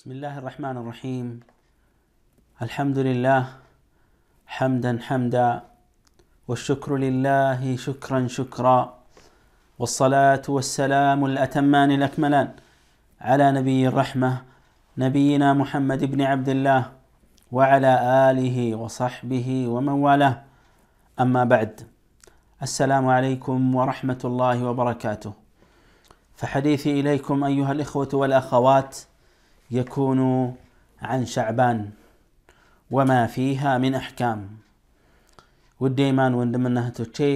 بسم الله الرحمن الرحيم الحمد لله حمدا حمدا والشكر لله شكرا شكرا والصلاة والسلام الأتمان الأكملان على نبي الرحمة نبينا محمد بن عبد الله وعلى آله وصحبه ومن والاه أما بعد السلام عليكم ورحمة الله وبركاته فحديثي إليكم أيها الإخوة والأخوات يكون عن شعبان وما فيها من احكام وديمان وندمنا هتوتشي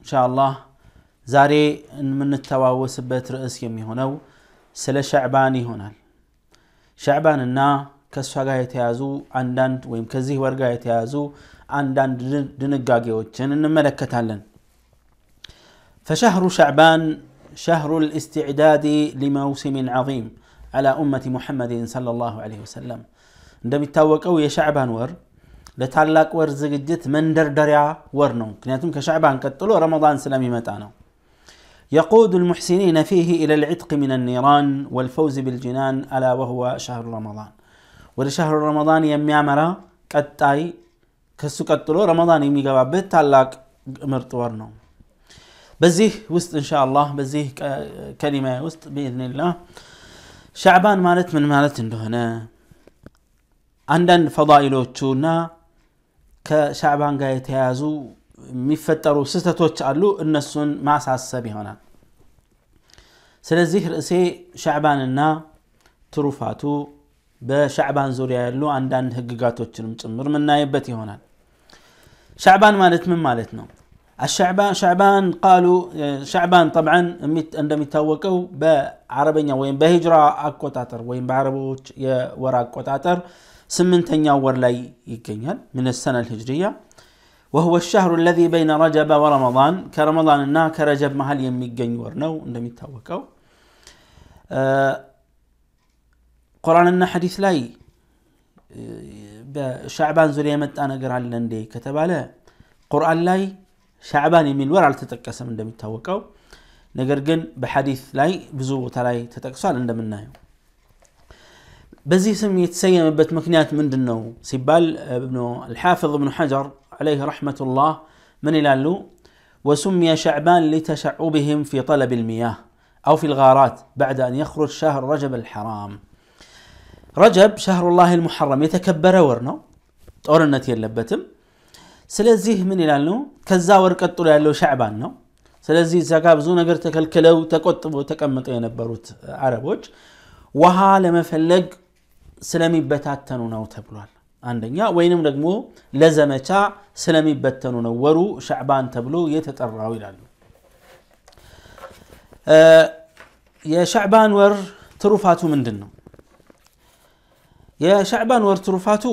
ان شاء الله زاري من التواوس بيت رئيس يمي هنا سلا شعباني هنا شعبان النا كسفاقا يتيازو عندان ويمكزيه ورقا يتيازو عندان دنقاقي وچن ان ملكة تالن فشهر شعبان شهر الاستعداد لموسم عظيم على أمة محمد صلى الله عليه وسلم عندما يتوقعوا يا شعبان ور لتعلق ور زجدت من در دريا ورنو كنياتم كشعبان كتلو رمضان سلامي متانا يقود المحسنين فيه إلى العتق من النيران والفوز بالجنان ألا وهو شهر رمضان ولشهر رمضان يمي عمرا كتاي كسو كتلو رمضان يمي قبابت تعلق مرت ورنو بزيه وست إن شاء الله بزيه كلمة وست بإذن الله ሻዕባን ማለት ምን ማለት እንደሆነ አንዳንድ ፈዳኢሎቹና ከሻዕባን ጋር የተያያዙ የሚፈጠሩ ስህተቶች አሉ እነሱን ማሳሰብ ይሆናል ስለዚህ ርዕሴ ሻዕባንና ትሩፋቱ በሻዕባን ዙሪያ ያሉ አንዳንድ ህግጋቶችንም ጭምር ምናይበት ይሆናል ሻዕባን ማለት ምን ማለት ነው الشعبان شعبان قالوا شعبان طبعا እንደሚታወቀው በአረበኛ ወይም በሂጅራ አቆጣጠር ወይም በአረቦች የወር አቆጣጠር ስምንተኛ ወር ላይ ይገኛል ምን ሰነ ልሂጅርያ وهو الشهر الذي بين رجب ورمضان كرمضان እና ከረጀብ መሀል የሚገኝ ወር ነው እንደሚታወቀው ቁርአንና ሐዲስ ላይ በሻዕባን ዙሪያ የመጣ ነገር አለ እንዴ ከተባለ ቁርአን ላይ شعبان يمين ورع تتكسم من دم تاوكاو نقرقن بحديث لاي بزوغو تلاي تتكسوال عند من نايو بزي سم يتسيم بيت مكنيات من دنو سيبال ابن الحافظ ابن حجر عليه رحمة الله من الالو وسمي شعبان لتشعبهم في طلب المياه أو في الغارات بعد أن يخرج شهر رجب الحرام رجب شهر الله المحرم يتكبر ورنو طور النتي لبتم ስለዚህ ምን ይላል ነው ከዛ ወር ቀጥሎ ያለው ሻዕባን ነው ስለዚህ እዛ ብዙ ነገር ተከልክለው ተቆጥበው ተቀምጠው የነበሩት አረቦች ውሃ ለመፈለግ ስለሚበታተኑ ነው ተብሏል አንደኛ ወይንም ደግሞ ለዘመቻ ስለሚበተኑ ነው ወሩ ሻዕባን ተብሎ የተጠራው ይላሉ የሻዕባን ወር ትሩፋቱ ምንድን ነው የሻዕባን ወር ትሩፋቱ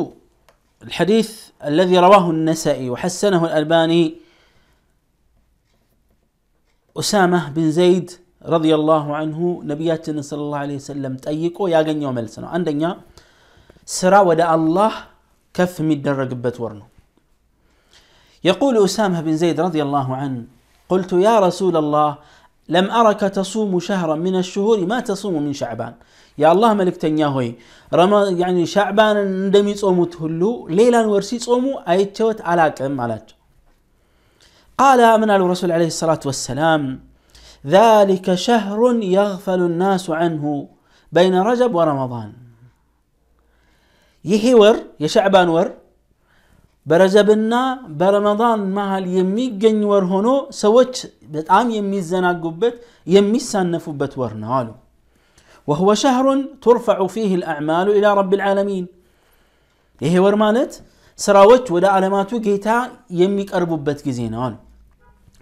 الحديث الذي رواه النسائي وحسنه الألباني أسامة بن زيد رضي الله عنه نبياتنا صلى الله عليه وسلم تأيكو يا يوم السنو عندنا سرا ودى الله كف مدرق ورنو يقول أسامة بن زيد رضي الله عنه قلت يا رسول الله لم أرك تصوم شهرا من الشهور ما تصوم من شعبان يا الله ملك تنيا هوي رما يعني شعبان ندمي صومو تهلو ليلا ورسي صومو ايتوت على كم علاج قال من الرسول عليه الصلاة والسلام ذلك شهر يغفل الناس عنه بين رجب ورمضان يهي ور يا شعبان ور برجبنا برمضان مع يمي جنور هنو سوت بتعام يمي الزناق قبت يمي السنف ورنا عالو وهو شهر ترفع فيه الأعمال إلى رب العالمين إيه ورمانت سراوت ودا علاماتو جيتا يميك أربو بتجزين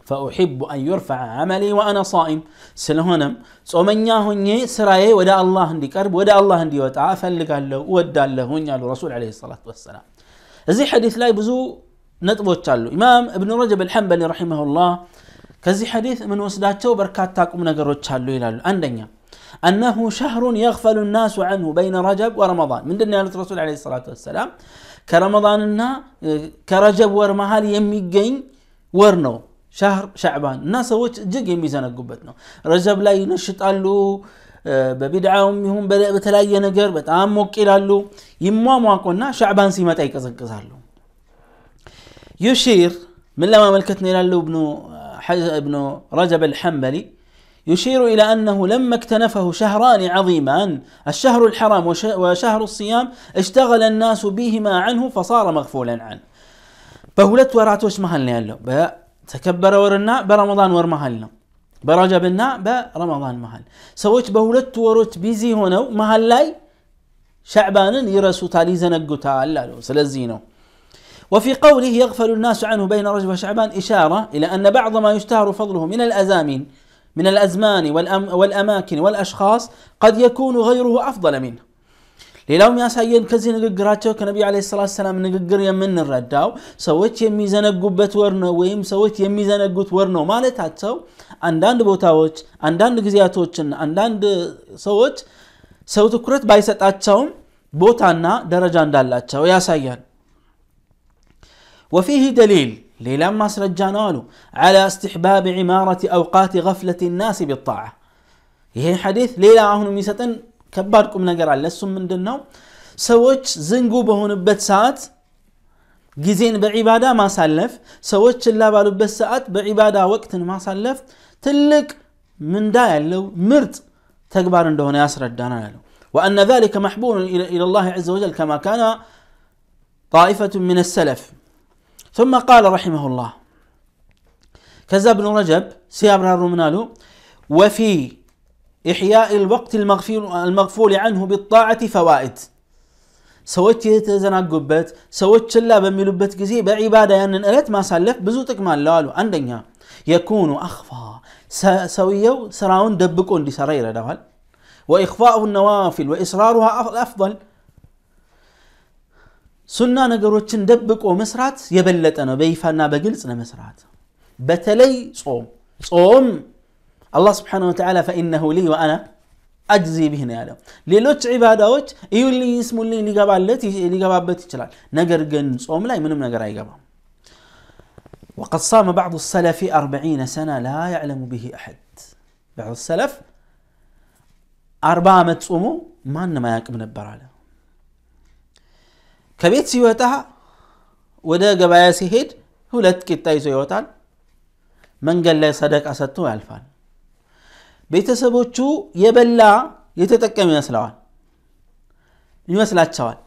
فأحب أن يرفع عملي وأنا صائم سلهنا صومن ياهن سرايه ودا الله هندي كرب ودا الله هندي وتعا فلق الله ودا الله الرسول عليه الصلاة والسلام زي حديث لا يبزو نطبو تشالو إمام ابن رجب الحنبلي رحمه الله كزي حديث من وسداتو بركات تاكم نقرو تشالو إلى الأندنيا أنه شهر يغفل الناس عنه بين رجب ورمضان من دنيا الرسول عليه الصلاة والسلام كرمضان النا كرجب ورمهال يميقين ورنو شهر شعبان الناس وش جيق يميزان قبتنا رجب لا ينشط قالوا آه، ببدعة أمهم بتلاقي نقر بتأمك إلى له يما ما شعبان سيمة أي له يشير من لما ملكتني إلى ابن ابن رجب الحنبلي يشير إلى أنه لما اكتنفه شهران عظيمان الشهر الحرام وشهر الصيام اشتغل الناس بهما عنه فصار مغفولا عنه فهلت وراتوش مهلنا له تكبر ورنا برمضان ورمهلنا ወር መሀል برمضان مهل سويت መሀል ሰዎች بيزي هنا ቢዚ ሆነው መሀል ላይ ሸዕባንን ይረሱታል ይዘነጉታል አለው وفي قوله يغفل الناس عنه بين رجب وشعبان إشارة إلى أن بعض ما يشتهر فضله من الأزامين من الأزمان والأم والأماكن والأشخاص قد يكون غيره أفضل منه ليلوم يا سيد كزي نقراتو كنبي عليه الصلاة والسلام نقر يمن الرداو سويت يميزان قبت ورنو ويم سويت يميزان قبت ورنو مالت هاتو عندان بوتاوش عندان قزياتوش عندان سويت سويت كرت بايسات هاتو بوتانا درجان دالاتو يا سيد وفيه دليل ليلان ماسرج جانالو على استحباب عمارة أوقات غفلة الناس بالطاعة هي حديث ليلة عهنو ميسة كباركم نقرع لسو من دنو سوچ زنقو بهون ببتسات جزين بعبادة ما سلف سوچ الله بالو ببتسات بعبادة وقت ما سلف تلك من دا لو مرت تكبار دهون ياسر الدانالو وأن ذلك محبون إلى الله عز وجل كما كان طائفة من السلف ثم قال رحمه الله كذا ابن رجب سيابنا الرومنالو وفي إحياء الوقت المغفول, المغفول عنه بالطاعة فوائد سويت يتزنع قبت سويت شلا بميلبت قزي بعبادة يعني أن ألت ما سالف بزوتك ما لالو عندنا يكون أخفى سويو سراون دبكون دي سريرة دوال وإخفاء النوافل وإصرارها أفضل ሱና ነገሮችን ደብቆ መስራት የበለጠ ነው በይፋና በግልጽ ለመስራት በተለይ ጾም ጾም አላህ ስብሓን ወተላ ፈኢነሁ ሊ ወአና አጅዚ ብህ ነው ያለው ሌሎች ዒባዳዎች እዩልኝ ይስሙልኝ ሊገባበት ይችላል ነገር ግን ጾም ላይ ምንም ነገር አይገባም وقد صام بعض السلف أربعين سنة لا يعلم به أحد بعض السلف أربعة متصوموا ما ما يقبل نبر عليه ከቤት ሲወጣ ወደ ገበያ ሲሄድ ሁለት ቂጣ ይዞ ይወጣል። መንገድ ላይ ሰደቃ ሰጥቶ ያልፋል። ቤተሰቦቹ የበላ የተጠቀም ይመስለዋል ይመስላቸዋል።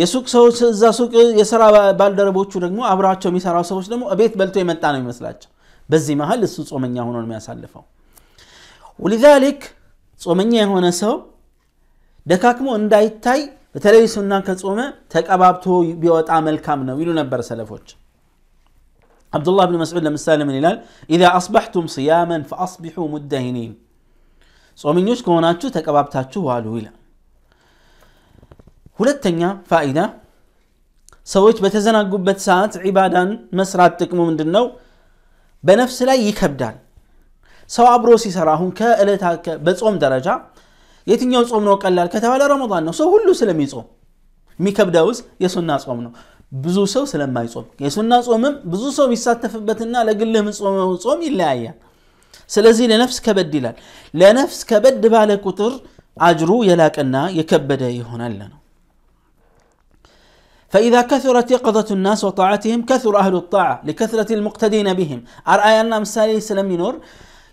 የሱቅ ሰዎች እዛ ሱቅ የስራ ባልደረቦቹ ደግሞ አብራቸው የሚሰራው ሰዎች ደግሞ ቤት በልቶ የመጣ ነው ይመስላቸው በዚህ መሀል እሱ ጾመኛ ሆኖ ነው የሚያሳልፈው። ወሊዛሊክ ጾመኛ የሆነ ሰው ደካክሞ እንዳይታይ በተለይ ሱናን ከጾመ ተቀባብቶ ቢወጣ መልካም ነው ይሉ ነበር ሰለፎች አብዱላህ ብን መስዑድ ለምሳሌ ምን ይላል ኢዛ አስበሕቱም ስያመን ፈአስቢሑ ሙደሂኒን ጾመኞች ከሆናችሁ ተቀባብታችሁ ዋሉ ይላል ሁለተኛ ፋኢዳ ሰዎች በተዘናጉበት ሰዓት ዒባዳን መስራት ጥቅሙ ምንድን ነው በነፍስ ላይ ይከብዳል ሰው አብሮ ሲሰራ አሁን ከእለታ በጾም ደረጃ የትኛው ጾም ነው ቀላል ከተባለ ረመዳን ነው ሰው ሁሉ ስለሚጾም የሚከብደውስ የሱና ጾም ነው ብዙ ሰው ስለማይጾም የሱና ጾምም ብዙ ሰው ቢሳተፍበትና ለግል የምጾመው ጾም ይለያያል ስለዚህ ለነፍስ ከበድ ይላል ለነፍስ ከበድ ባለ ቁጥር አጅሩ የላቀና የከበደ ይሆናል ነው فإذا كثرت يقظة الناس وطاعتهم كثر أهل الطاعة لكثرة المقتدين بهم أرأي أن أمثالي سلم ينور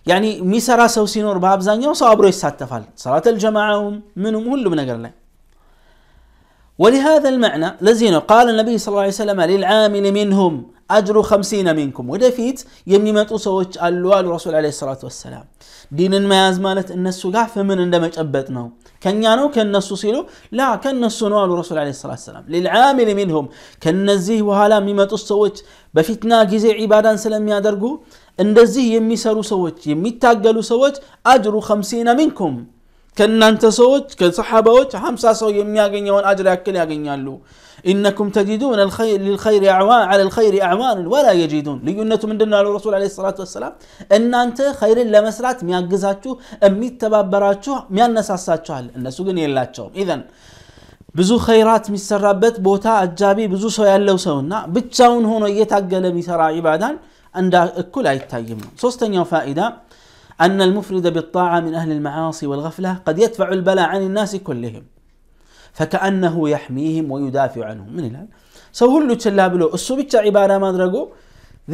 يعني سو سينور باب زانيو سو أبرو يساتفال صلاة الجماعة منهم ሁሉም ነገር ላይ ولهذا المعنى الذين قال النبي صلى الله عليه وسلم للعامل منهم أجر خمسين منكم ودفيت يمني ما سوش ألوال رسول عليه الصلاة والسلام دين ما يزمالت الناس قاع فمن عندما تأبتناه كان يانو كان الناس سيلو لا كان الناس نوال رسول عليه الصلاة والسلام للعامل منهم كان نزيه وهلا مما سوش بفتنا جزي عبادة سلم يادرقو እንደዚህ የሚሰሩ ሰዎች የሚታገሉ ሰዎች አጅሩ ከምሲነ ሚንኩም ከእናንተ ሰዎች ከሰሓባዎች ሀምሳ ሰው የሚያገኘውን አጅር ያክል ያገኛሉ ኢነኩም ተጂዱን አላ ልኸይር አዕዋንን ወላ የጂዱን ልዩነቱ ምንድን ነው ያለው ረሱል ለ ሰላት ወሰላም እናንተ ኸይርን ለመስራት የሚያግዛችሁ የሚተባበራችሁ የሚያነሳሳችኋል እነሱ ግን የላቸውም ኢዘን ብዙ ኸይራት የሚሰራበት ቦታ አጃቢ ብዙ ሰው ያለው ሰውና ብቻውን ሆኖ እየታገለ የሚሰራ ኢባዳን عند كل آية تايم سوستا فائدة أن المفرد بالطاعة من أهل المعاصي والغفلة قد يدفع البلاء عن الناس كلهم فكأنه يحميهم ويدافع عنهم من الآن سهل تلابلو لو السبت عبارة ما درقو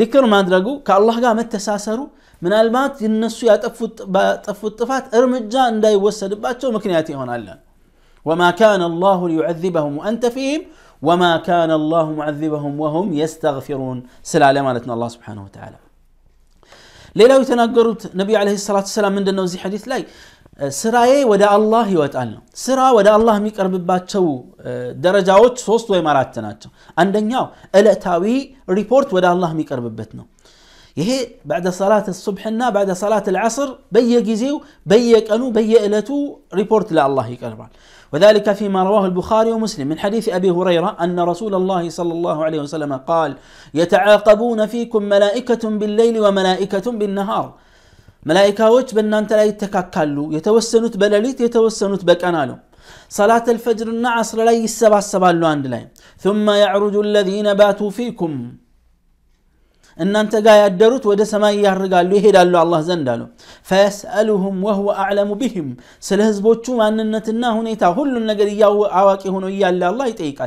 ذكر ما درقو كالله قام التساسر من المات ينسو يتفو الطفات ارمجا عند يوسد باتو مكنياتي هنا وما كان الله ليعذبهم وأنت فيهم وما كان الله معذبهم وهم يستغفرون سلا لمالتنا الله سبحانه وتعالى ليلة يتناقرت نبي عليه الصلاة والسلام من دنوزي حديث لاي سرايه ودا الله يوتعلنا سرا ودا الله ميكر بباتشو درجاوت صوست ويمارات تناتشو عندن ياو ألأتاوي ريبورت ودا الله ميكر ببتنا يهي بعد صلاة الصبح بعد صلاة العصر بيق زيو بيق أنو بيق ريبورت لا الله يكربان وذلك فيما رواه البخاري ومسلم من حديث أبي هريرة أن رسول الله صلى الله عليه وسلم قال يتعاقبون فيكم ملائكة بالليل وملائكة بالنهار መላይካዎች በእናንተ ላይ لا يتكاكلوا يتوسنوت የተወሰኑት በቀን አለው صلاة الفجر አስር ላይ ይሰባሰባሉ አንድ ላይ ثم يعرج الذين باتوا فيكم ان انت قايا الدروت ودا سماء يهرقا اللي الله زندالو فيسألهم وهو أعلم بهم سلهزبوتشو ما أننتنا هنا هل النقر ياو عواكي هنا يالي الله يتعيك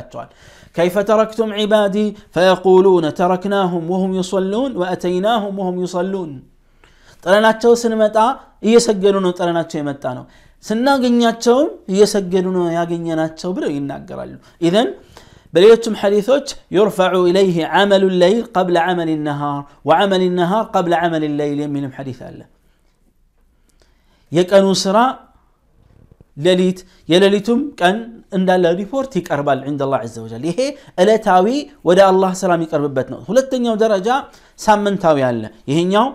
كيف تركتم عبادي فيقولون تركناهم وهم يصلون وأتيناهم وهم يصلون ترانا تشو سنمتا يسجلون ترانا تشو يمتانو سنناقن يتشو يسجلون يا تشو برو ينقر إذن بل يتم يرفع إليه عمل الليل قبل عمل النهار وعمل النهار قبل عمل الليل من حديث الله يكأن سراء ሌሊት የሌሊቱም ቀን እንዳለ ሪፖርት ይቀርባል عند الله عز وجل ይሄ ዕለታዊ ወደ አላህ ሰላም ይቀርብበት ነው ሁለተኛው ደረጃ ሳምንታዊ አለ ይሄኛው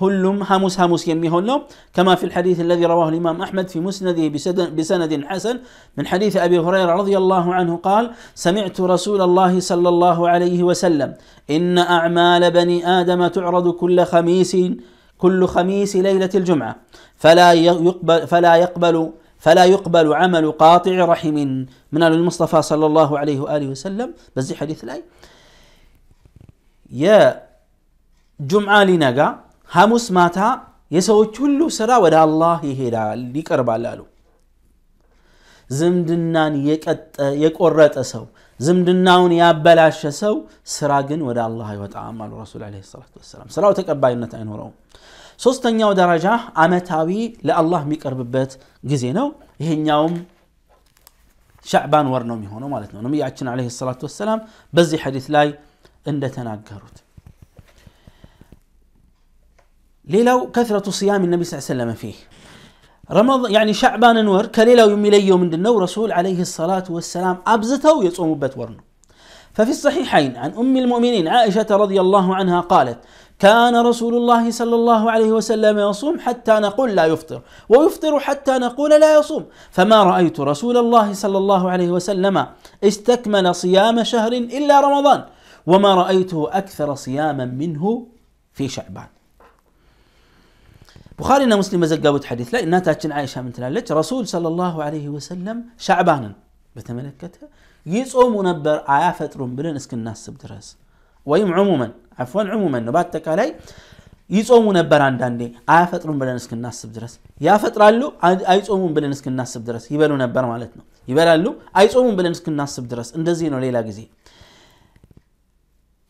هلم هاموس حمس يمي هلم كما في الحديث الذي رواه الإمام أحمد في مسنده بسند حسن من حديث أبي هريرة رضي الله عنه قال سمعت رسول الله صلى الله عليه وسلم إن أعمال بني آدم تعرض كل خميس كل خميس ليلة الجمعة فلا يقبل فلا يقبل فلا يقبل عمل قاطع رحم من المصطفى صلى الله عليه وآله وسلم بزي حديث الآية يا جمعة لنقى ሐሙስ ማታ የሰዎች ሁሉ ሥራ ወደ አላህ ይሄዳል ይቀርባል አሉ። ዝምድናን የቆረጠ ሰው ዝምድናውን ያበላሸ ሰው ስራ ግን ወደ አላህ አይወጣም አሉ ረሱል ለ ሰላት ወሰላም። ስራው ተቀባይነት አይኖረውም። ሶስተኛው ደረጃ አመታዊ ለአላህ የሚቀርብበት ጊዜ ነው። ይሄኛውም ሻዕባን ወር ነው የሚሆነው ማለት ነው። ነቢያችን ለ ሰላት ወሰላም በዚህ ሐዲት ላይ እንደተናገሩት ليلة كثرة صيام النبي صلى الله عليه وسلم فيه رمضان يعني شعبان نور كليلة يوم ليو من النور رسول عليه الصلاة والسلام أبزته يصوم بتورنه ففي الصحيحين عن أم المؤمنين عائشة رضي الله عنها قالت كان رسول الله صلى الله عليه وسلم يصوم حتى نقول لا يفطر ويفطر حتى نقول لا يصوم فما رأيت رسول الله صلى الله عليه وسلم استكمل صيام شهر إلا رمضان وما رأيته أكثر صياما منه في شعبان بخاري مسلم مزقابو تحديث لا إنها تاتشن عائشة من تلالج رسول صلى الله عليه وسلم شعبانا بتملكتها يصوم نبر عافت آية رمبلن اسك الناس بدرس ويم عموما عفوا عموما نبات تكالي يصوم نبر عنداندي عافت رمبلن اسك الناس بدرس يا فترة لو اي يصومون بلن اسك الناس بدرس يبلو نبر مالتنا يبلالو اي يصومون بلن اسك الناس بدرس اندزينو ليلا قزي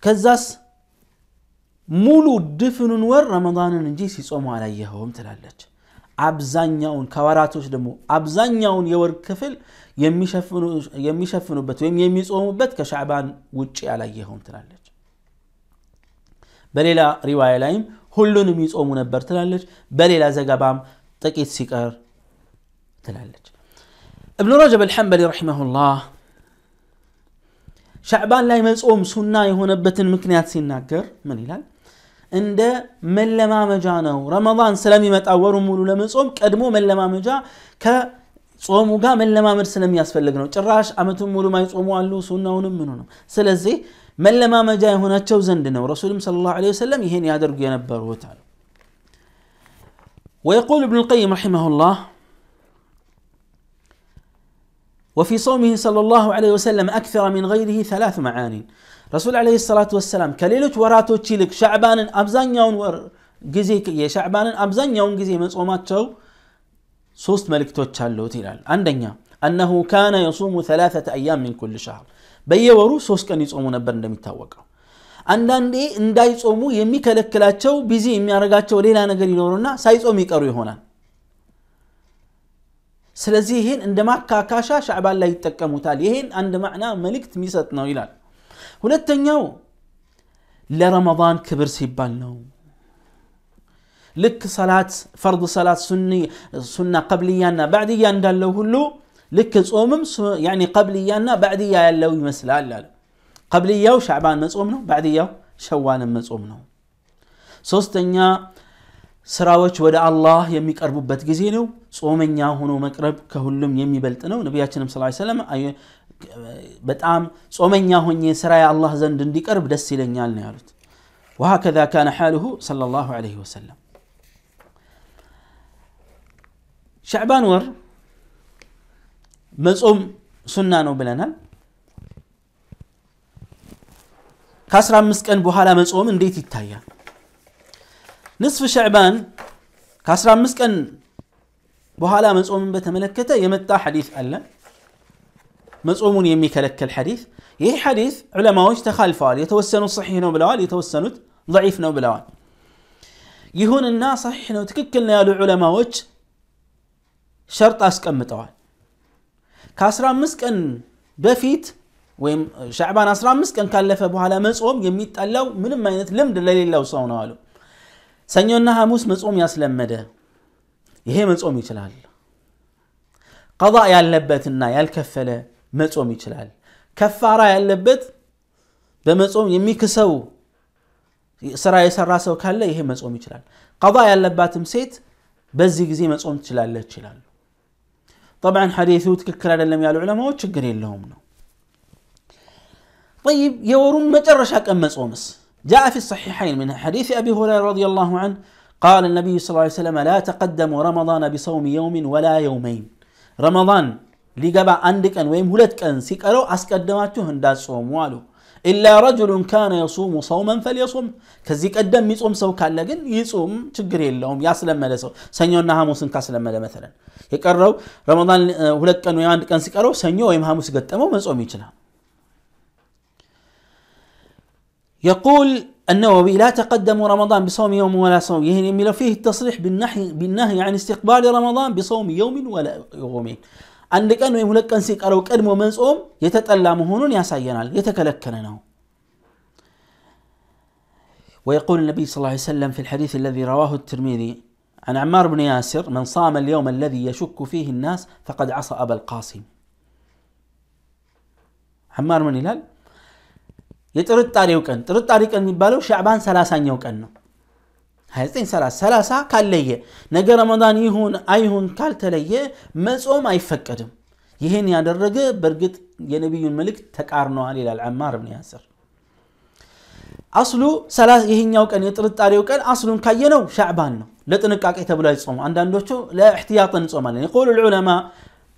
كزاس ሙሉ ድፍኑን ወር ረመዳንን እንጂ ሲጾሙ አላየኸውም ትላለች አብዛኛውን ከወራቶች ደግሞ አብዛኛውን የወር ክፍል የሚሸፍኑበት ወይም የሚጾሙበት ከሻዕባን ውጭ አላየኸውም ትላለች በሌላ ሪዋያ ላይም ሁሉንም ይጾሙ ነበር ትላለች በሌላ ዘገባም ጥቂት ሲቀር ትላለች ابن رجب الحنبلي رحمه الله شعبان لا يمصوم سنة يهون بتن مكنيات سيناكر من هلال اندى ملما مجا نو رمضان سلامي متاورو مولو لما صوم كدمو ملما مجا ك صومو غا ملما مر سلامي اسفل لغنو چراش امتو مولو ما يصومو اللو سنو ونم نم سلزي ملما مجا هنا چو زندنو رسول صلى الله عليه وسلم يهين يادر قيا نبارو وتعالى ويقول ابن القيم رحمه الله وفي صومه صلى الله عليه وسلم أكثر من غيره ثلاث معاني رسول عليه الصلاة والسلام كليلوش وراتو تشيلك شعبان أبزان يون ور جزيك يا شعبان أبزان يون جزي من صومات شو سوست ملك توتشالو تيلال عندنا أنه كان يصوم ثلاثة أيام من كل شهر بيا ورو سوست كان يصومون برنا متوقع አንዳንዴ እንዳይጾሙ የሚከለክላቸው ቢዚ የሚያደርጋቸው ሌላ ነገር ይኖሩና ሳይጾም ይቀሩ ይሆናል ስለዚህ ይህን እንደ ማካካሻ ሻዕባን ላይ ይጠቀሙታል ይህን አንድ ማዕና መልእክት የሚሰጥ ነው ይላል ሁለተኛው ለረመዳን ክብር ሲባል ነው ልክ ሰላት ፈርድ ሰላት ሱና ቀብልያና ባዕድያ እንዳለው ሁሉ ልክ ጾምም ቀብልያና ባዕድያ ያለው ይመስላል አለ ቀብልያው ሻዕባን መጾም ነው ባዕድያው ሸዋንን መጾም ነው ሶስተኛ ስራዎች ወደ አላህ የሚቀርቡበት ጊዜ ነው ጾመኛ ሆኖ መቅረብ ከሁሉም የሚበልጥ ነው ነቢያችንም ስ ሰለም በጣም ጾመኛ ሆኜ ስራዬ አላህ ዘንድ እንዲቀርብ ደስ ይለኛል ነው ያሉት وهكذا كان حاله صلى الله عليه وسلم شعبان ور መጾም ሱና ነው ብለናል ከ15 ቀን በኋላ መጾም እንዴት ይታያል ንስፍ ሸዕባን ከ15 ቀን በኋላ መጾምን በተመለከተ የመጣ ሐዲስ አለ مصومون يمي كلك الحديث يي حديث علماء وش تخالفوا يتوسنوا صحيح نو بلوال يتوسنوا ضعيف نو بلوال يهون الناس صحيح نو تككلنا يا العلماء وش شرط اسكمطوال ك مسك ان بفيت وين شعبان 15 قن كان لفه بحالا مصوم يميطلو من ما ينت لمد لليلو صوم نو قالوا موس حموس ياسلم ياسلمده يهي مصوم يتلال قضاء يالبتنا يالكفله መጾም ይችላል ከፋራ ያለበት በመጾም የሚክሰው ስራ የሰራ ሰው ካለ ይሄ መጾም ይችላል اللبات ያለባትም ሴት በዚህ ጊዜ መጾም لا ይላሉ طبعا حديث تكك كلا لم يالو علماء وشكر لهم نو طيب يورم مجرش هك أما جاء في الصحيحين من حديث أبي هريرة رضي الله عنه قال النبي صلى الله عليه وسلم لا تقدموا رمضان بصوم يوم ولا يومين رمضان لجابا عندك أن ويم هلت كان سكروا أسكدماتهم هندات صوموا له إلا رجل كان يصوم صوما فليصوم كزي قدم يصوم سو كان لكن يصوم تجريل لهم يا سلام ما لسه سنيو نها موسن مثلا يكرروا رمضان هلت كان ويم عندك أن سكروا سنيو ويم هاموس قدموا من صوم يقول النووي لا تقدم رمضان بصوم يوم ولا صوم يهني فيه التصريح بالنهي بالنهي عن استقبال رمضان بصوم يوم ولا يومين አንድ ቀን ወይም ሁለት ቀን ሲቀረው ቀድሞ መጾም የተጠላ መሆኑን ያሳየናል የተከለከለ ነው ويقول النبي صلى الله عليه وسلم في الحديث الذي رواه الترمذي عن عمار بن ياسر من صام اليوم الذي يشك فيه الناس فقد عصى أبا القاسم عمار بن هلال يترد تاريو كان ترد تاريو كان يبالو شعبان سلاسان يو هذين ثلاث ثلاثة قال لي نجا رمضان يهون أيهون قال تلي ما صوم أي فكرهم يهين يا درجة برقت ينبي الملك تكار نوالي للعمار بن ياسر أصله ثلاث يهين يوك أن يطرد تاريوك أن أصله كينو شعبان لتنك أكيد تبلا يصوم عندنا لوتو لا احتياطا يصوم يقول العلماء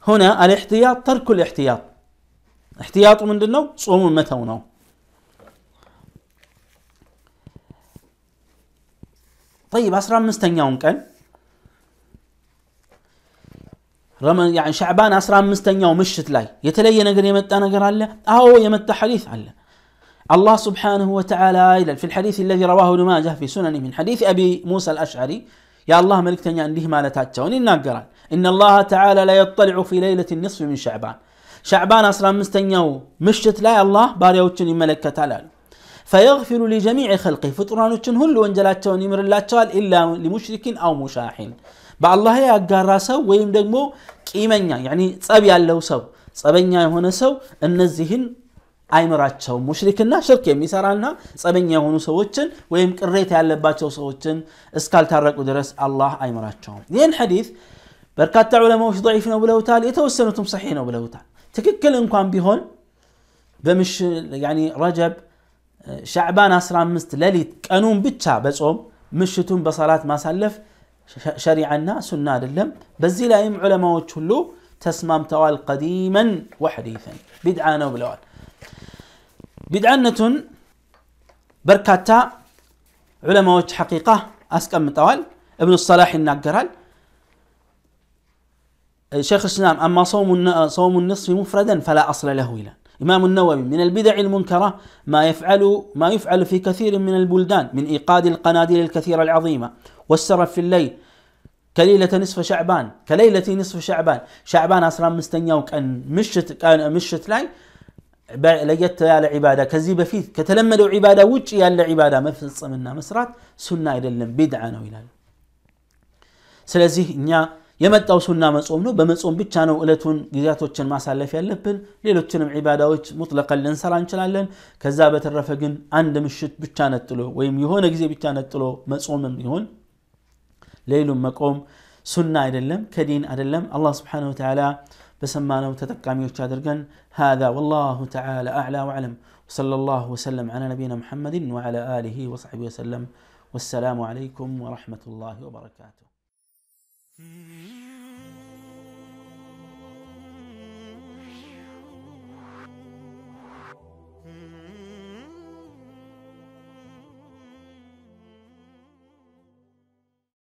هنا الاحتياط ترك الاحتياط احتياط من دنو صوم متونه طيب አስራ አምስተኛውን كان ረመን ያ ሻዕባን አስራ مش ምሽት ላይ የተለየ ነገር የመጣ ነገር አለ أو يمت حديث على الله سبحانه وتعالى في الحديث الذي رواه ابن ماجه في سننه من حديث أبي موسى الأشعري يا الله ملك تنيا عنده ما لتاتشون الناقران إن الله تعالى لا يطلع في ليلة النصف من شعبان شعبان أسرى مستنيو مشت لا الله باريوتشن ملك تلال فيغفر لجميع خلقه فطران هل وانجلات شون يمر الله إلا لمشرك أو مشاحن بع الله يا جارا سو ويم دمو كيمنيا يعني صبي على سو صبينيا هنا سو إن الزهن أي مراتشو مشركنا شركة مسارنا صبينيا هنا سو وتشن ويم على باتشو سو وتشن إسكال تارك ودرس الله أي مراتشو لين حديث بركات علماء وش ضعيفنا ولا وتعال يتوسنتم صحيحنا ولا وتعال تككل إن كان بهون بمش يعني رجب شعبان أسرى مست للي كانون بيتشا بصوم مشتون بصلاة ما سلف شريعة الناس سنة للم بزي لا يم علماء وتشلو تسمام توال قديما وحديثا بدعانا وبلوال بدعانة بركاتا علماء حقيقة أسكم توال ابن الصلاح النقرال شيخ الإسلام أما صوم صوم النصف مفردا فلا أصل له إلى إمام النووي من البدع المنكرة ما يفعل ما يفعل في كثير من البلدان من إيقاد القناديل الكثيرة العظيمة والسرف في الليل كليلة نصف شعبان كليلة نصف شعبان شعبان أصلا مستنيا كان مشت كان مشت لاي لقيت يا العبادة كذي بفيت كتلمدوا عبادة وش يا العبادة ما فصمنا مسرات سنة إلى اللم بدعة ነው ይላል إنيا የመጣው ሱና መጾም ነው በመጾም ብቻ ነው እለቱን ጊዜያቶችን ማሳለፍ ያለብን ሌሎችንም ዒባዳዎች ሙጥለቀን ልንሰራ እንችላለን ከዛ በተረፈ ግን አንድ ምሽት ብቻ ነጥሎ ወይም የሆነ ጊዜ ብቻ ነጥሎ መጾምም ይሆን ሌሉም መቆም ሱና አይደለም ከዲን አይደለም አላህ ስብሓን ወተላ بسمانه وتتقامي وشادرقن هذا والله تعالى أعلى وأعلم وصلى الله وسلم على نبينا محمد وعلى آله وصحبه وسلم والسلام عليكم ورحمة الله وبركاته Mm-hmm.